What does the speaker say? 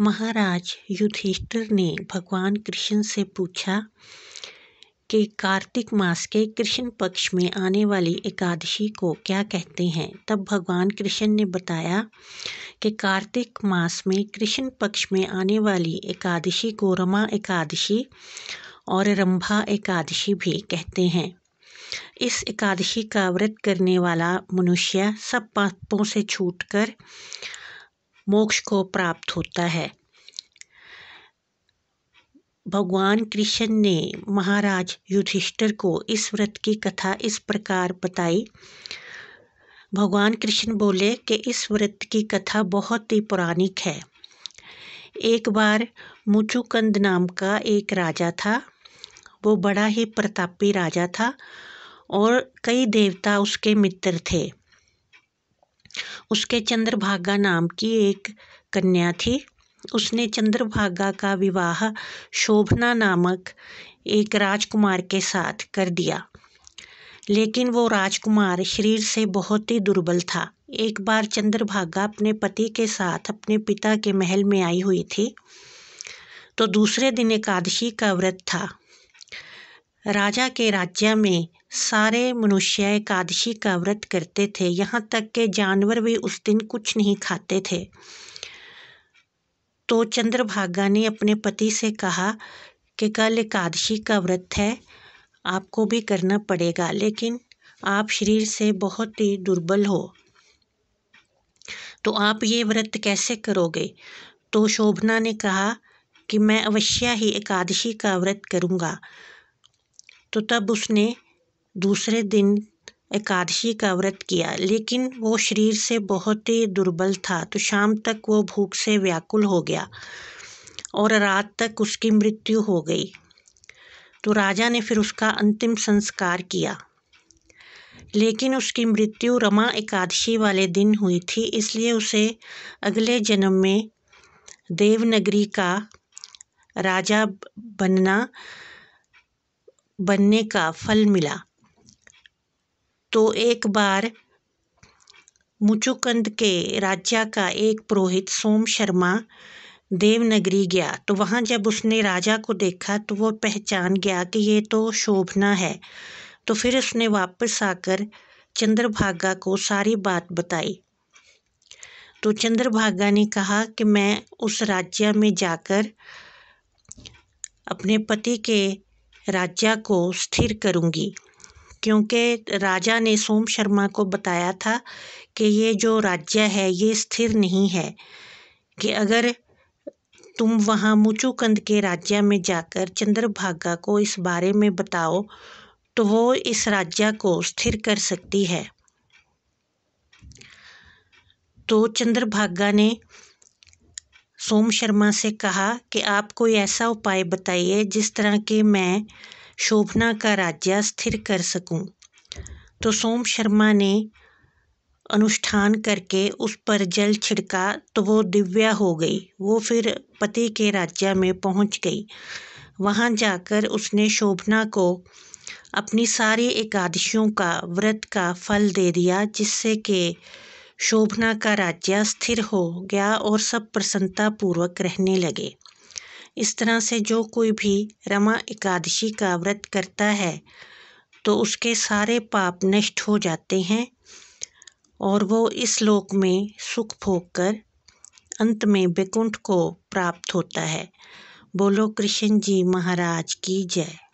महाराज युधिष्ठिर ने भगवान कृष्ण से पूछा कि कार्तिक मास के कृष्ण पक्ष में आने वाली एकादशी को क्या कहते हैं तब भगवान कृष्ण ने बताया कि कार्तिक मास में कृष्ण पक्ष में आने वाली एकादशी को रमा एकादशी और रंभा एकादशी भी कहते हैं इस एकादशी का व्रत करने वाला मनुष्य सब पापों से छूटकर मोक्ष को प्राप्त होता है भगवान कृष्ण ने महाराज युधिष्ठिर को इस व्रत की कथा इस प्रकार बताई भगवान कृष्ण बोले कि इस व्रत की कथा बहुत ही पौराणिक है एक बार मुचुकंद नाम का एक राजा था वो बड़ा ही प्रतापी राजा था और कई देवता उसके मित्र थे उसके चंद्रभागा नाम की एक कन्या थी उसने चंद्रभागा का विवाह शोभना नामक एक राजकुमार के साथ कर दिया लेकिन वो राजकुमार शरीर से बहुत ही दुर्बल था एक बार चंद्रभागा अपने पति के साथ अपने पिता के महल में आई हुई थी तो दूसरे दिन एकादशी का व्रत था राजा के राज्य में सारे मनुष्य एकादशी का व्रत करते थे यहाँ तक के जानवर भी उस दिन कुछ नहीं खाते थे तो चंद्रभागा ने अपने पति से कहा कि कल एकादशी का व्रत है आपको भी करना पड़ेगा लेकिन आप शरीर से बहुत ही दुर्बल हो तो आप ये व्रत कैसे करोगे तो शोभना ने कहा कि मैं अवश्य ही एकादशी का व्रत करूँगा तो तब उसने दूसरे दिन एकादशी का व्रत किया लेकिन वो शरीर से बहुत ही दुर्बल था तो शाम तक वो भूख से व्याकुल हो गया और रात तक उसकी मृत्यु हो गई तो राजा ने फिर उसका अंतिम संस्कार किया लेकिन उसकी मृत्यु रमा एकादशी वाले दिन हुई थी इसलिए उसे अगले जन्म में देवनगरी का राजा बनना बनने का फल मिला तो एक बार मुचुकंद के राज्य का एक पुरोहित सोम शर्मा देवनगरी गया तो वहाँ जब उसने राजा को देखा तो वह पहचान गया कि ये तो शोभना है तो फिर उसने वापस आकर चंद्रभागा को सारी बात बताई तो चंद्रभागा ने कहा कि मैं उस राज्य में जाकर अपने पति के राज्य को स्थिर करूँगी क्योंकि राजा ने सोम शर्मा को बताया था कि ये जो राज्य है ये स्थिर नहीं है कि अगर तुम वहाँ मुचूकंद के राज्य में जाकर चंद्रभागा को इस बारे में बताओ तो वो इस राज्य को स्थिर कर सकती है तो चंद्रभागा ने सोम शर्मा से कहा कि आप कोई ऐसा उपाय बताइए जिस तरह के मैं शोभना का राज्य स्थिर कर सकूँ तो सोम शर्मा ने अनुष्ठान करके उस पर जल छिड़का तो वो दिव्या हो गई वो फिर पति के राज्य में पहुंच गई वहाँ जाकर उसने शोभना को अपनी सारी एकादशियों का व्रत का फल दे दिया जिससे कि शोभना का राज्य स्थिर हो गया और सब प्रसन्नतापूर्वक रहने लगे इस तरह से जो कोई भी रमा एकादशी का व्रत करता है तो उसके सारे पाप नष्ट हो जाते हैं और वो इस लोक में सुख भोग कर अंत में वैकुंठ को प्राप्त होता है बोलो कृष्ण जी महाराज की जय